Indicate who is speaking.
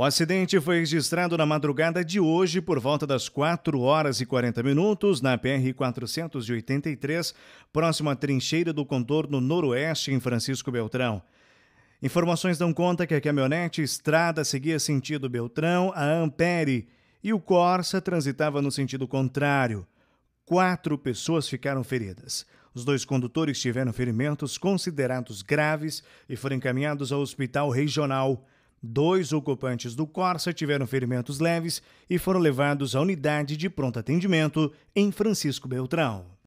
Speaker 1: O acidente foi registrado na madrugada de hoje, por volta das 4 horas e 40 minutos, na PR-483, próximo à trincheira do contorno noroeste, em Francisco Beltrão. Informações dão conta que a caminhonete estrada seguia sentido Beltrão a Ampere e o Corsa transitava no sentido contrário. Quatro pessoas ficaram feridas. Os dois condutores tiveram ferimentos considerados graves e foram encaminhados ao Hospital Regional. Dois ocupantes do Corsa tiveram ferimentos leves e foram levados à unidade de pronto atendimento em Francisco Beltrão.